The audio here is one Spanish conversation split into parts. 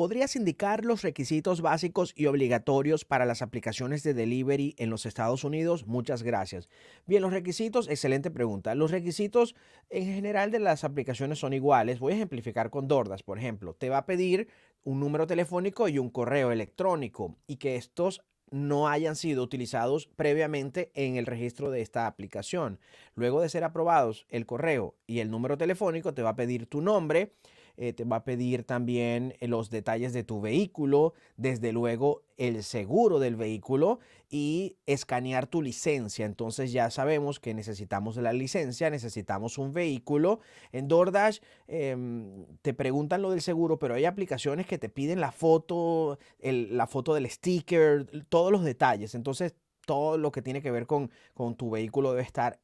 ¿podrías indicar los requisitos básicos y obligatorios para las aplicaciones de delivery en los Estados Unidos? Muchas gracias. Bien, los requisitos, excelente pregunta. Los requisitos en general de las aplicaciones son iguales. Voy a ejemplificar con Dordas, por ejemplo. Te va a pedir un número telefónico y un correo electrónico y que estos no hayan sido utilizados previamente en el registro de esta aplicación. Luego de ser aprobados el correo y el número telefónico, te va a pedir tu nombre, eh, te va a pedir también eh, los detalles de tu vehículo, desde luego el seguro del vehículo y escanear tu licencia. Entonces ya sabemos que necesitamos la licencia, necesitamos un vehículo. En DoorDash em, te preguntan lo del seguro, pero hay aplicaciones que te piden la foto, la foto del sticker, todos los detalles. Entonces todo lo que tiene que ver con, con tu vehículo debe estar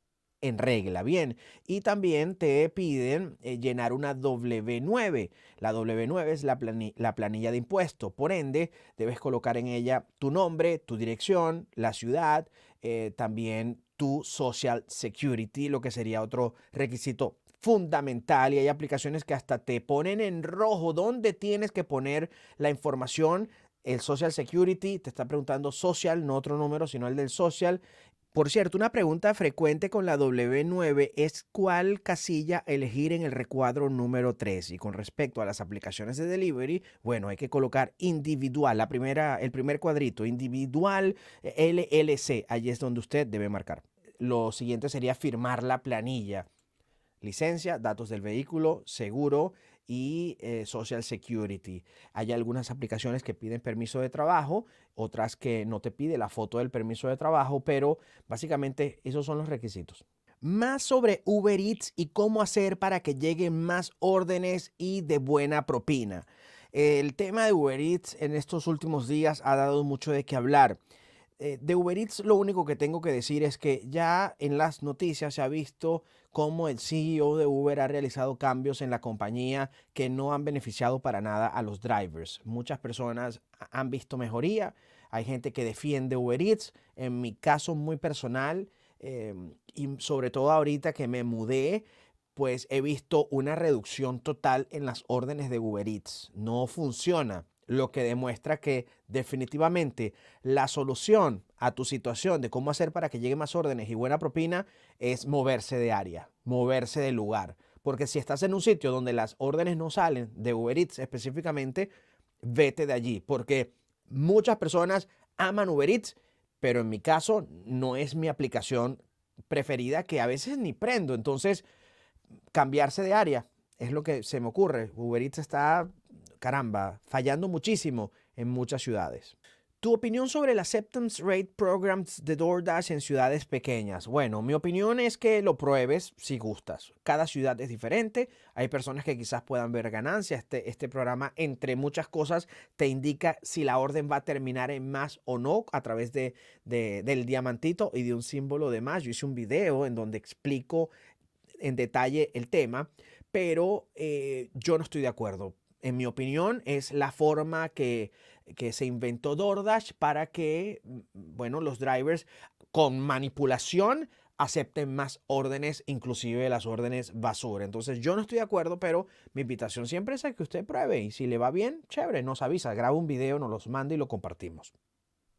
en regla, bien. Y también te piden eh, llenar una W9. La W9 es la, planilla, la planilla de impuestos, por ende debes colocar en ella tu nombre, tu dirección, la ciudad, eh, también tu Social Security, lo que sería otro requisito fundamental y hay aplicaciones que hasta te ponen en rojo dónde tienes que poner la información el Social Security, te está preguntando social, no otro número, sino el del social, por cierto, una pregunta frecuente con la W9 es cuál casilla elegir en el recuadro número 3. Y con respecto a las aplicaciones de delivery, bueno, hay que colocar individual, la primera, el primer cuadrito, individual eh, LLC. Allí es donde usted debe marcar. Lo siguiente sería firmar la planilla. Licencia, datos del vehículo, seguro, y eh, Social Security. Hay algunas aplicaciones que piden permiso de trabajo, otras que no te pide la foto del permiso de trabajo, pero básicamente esos son los requisitos. Más sobre Uber Eats y cómo hacer para que lleguen más órdenes y de buena propina. El tema de Uber Eats en estos últimos días ha dado mucho de qué hablar. Eh, de Uber Eats lo único que tengo que decir es que ya en las noticias se ha visto cómo el CEO de Uber ha realizado cambios en la compañía que no han beneficiado para nada a los drivers. Muchas personas han visto mejoría, hay gente que defiende Uber Eats, en mi caso muy personal eh, y sobre todo ahorita que me mudé, pues he visto una reducción total en las órdenes de Uber Eats. No funciona lo que demuestra que definitivamente la solución a tu situación de cómo hacer para que lleguen más órdenes y buena propina es moverse de área, moverse de lugar. Porque si estás en un sitio donde las órdenes no salen, de Uber Eats específicamente, vete de allí. Porque muchas personas aman Uber Eats, pero en mi caso no es mi aplicación preferida que a veces ni prendo. Entonces, cambiarse de área es lo que se me ocurre. Uber Eats está caramba, fallando muchísimo en muchas ciudades. Tu opinión sobre el acceptance rate programs de DoorDash en ciudades pequeñas. Bueno, mi opinión es que lo pruebes si gustas. Cada ciudad es diferente. Hay personas que quizás puedan ver ganancias. Este, este programa, entre muchas cosas, te indica si la orden va a terminar en más o no a través de, del diamantito y de un símbolo de más. Yo hice un video en donde explico en detalle el tema, pero eh, yo no estoy de acuerdo en mi opinión, es la forma que, que se inventó DoorDash para que, mm, bueno, los drivers con manipulación acepten más órdenes, inclusive las órdenes basura. Entonces yo no estoy de acuerdo, pero mi invitación siempre es a que usted pruebe y si le va bien, chévere, nos avisa, graba un video, nos los manda y lo compartimos.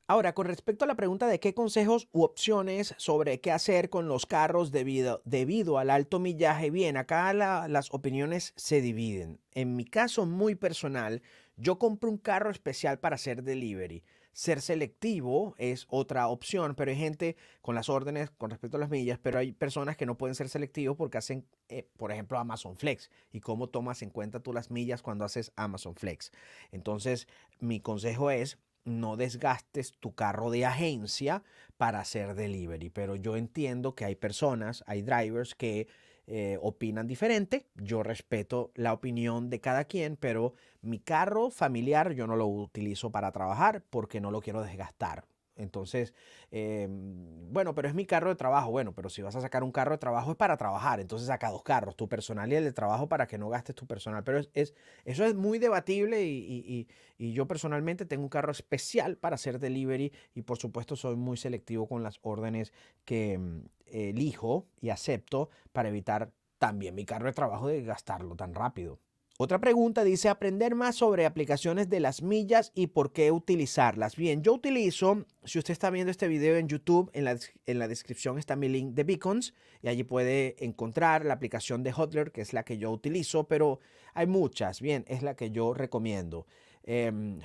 Ahora, con respecto a la pregunta de qué consejos u opciones sobre qué hacer con los carros debido, debido al alto millaje, bien, acá las opiniones se dividen. En mi caso muy personal, yo compro un carro especial para hacer delivery. Ser selectivo es otra opción, pero hay gente con las órdenes con respecto a las millas, pero hay personas que no pueden ser selectivos porque hacen, eh, por ejemplo, Amazon Flex. ¿Y cómo tomas en cuenta tú las millas cuando haces Amazon Flex? Entonces, mi consejo es no desgastes tu carro de agencia para hacer delivery. Pero yo entiendo que hay personas, hay drivers que eh, opinan diferente. Yo respeto la opinión de cada quien, pero mi carro familiar yo no lo utilizo para trabajar porque no lo quiero desgastar. Entonces, em, bueno, pero es mi carro de trabajo. Bueno, pero si vas a sacar un carro de trabajo es para trabajar. Entonces saca dos carros, tu personal y el de trabajo para que no gastes tu personal. Pero es eso es muy debatible y, y, y, yo personalmente tengo un carro especial para hacer delivery y por supuesto soy muy selectivo con las órdenes que em, elijo y acepto para evitar también mi carro de trabajo de gastarlo tan rápido. Otra pregunta dice aprender más sobre aplicaciones de las millas y por qué utilizarlas. Bien, yo utilizo, si usted está viendo este video en YouTube, en la, en la descripción está mi link de Beacons y allí puede encontrar la aplicación de Hodler, que es la que yo utilizo, pero hay muchas. Bien, es la que yo recomiendo. Eh,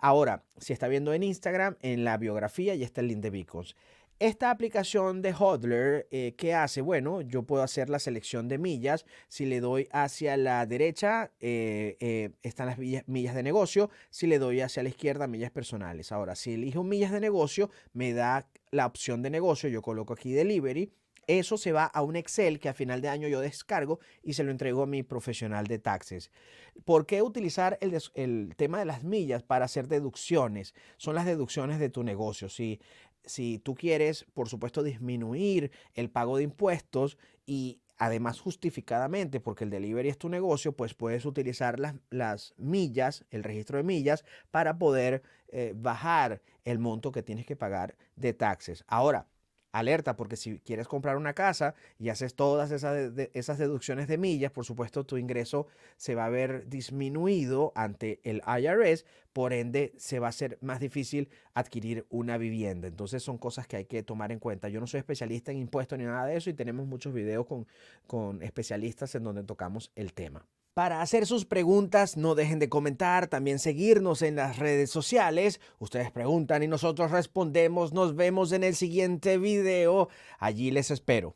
Ahora, si está viendo en Instagram, en la biografía ya está el link de Beacons. Esta aplicación de Hodler, eh, ¿qué hace? Bueno, yo puedo hacer la selección de millas. Si le doy hacia la derecha, eh, eh, están las millas, de negocio. Si le doy hacia la izquierda, millas personales. Ahora, si elijo millas de negocio, me da la opción de negocio. Yo coloco aquí delivery. Eso se va a un Excel que a final de año yo descargo y se lo entrego a mi profesional de taxes. ¿Por qué utilizar el, el tema de las millas para hacer deducciones? Son las deducciones de tu negocio. Si si tú quieres, por supuesto, disminuir el pago de impuestos y además justificadamente, porque el delivery es tu negocio, pues puedes utilizar las, millas, el registro de millas, para poder eh, bajar el monto que tienes que pagar de taxes. Ahora, alerta, porque si quieres comprar una casa y haces todas esas, deducciones de millas, por supuesto tu ingreso se va a ver disminuido ante el IRS, por ende se va a ser más difícil adquirir una vivienda. Entonces son cosas que hay que tomar en cuenta. Yo no soy especialista en impuestos ni nada de eso y tenemos muchos videos con especialistas en donde tocamos el tema. Para hacer sus preguntas, no dejen de comentar, también seguirnos en las redes sociales. Ustedes preguntan y nosotros respondemos. Nos vemos en el siguiente video. Allí les espero.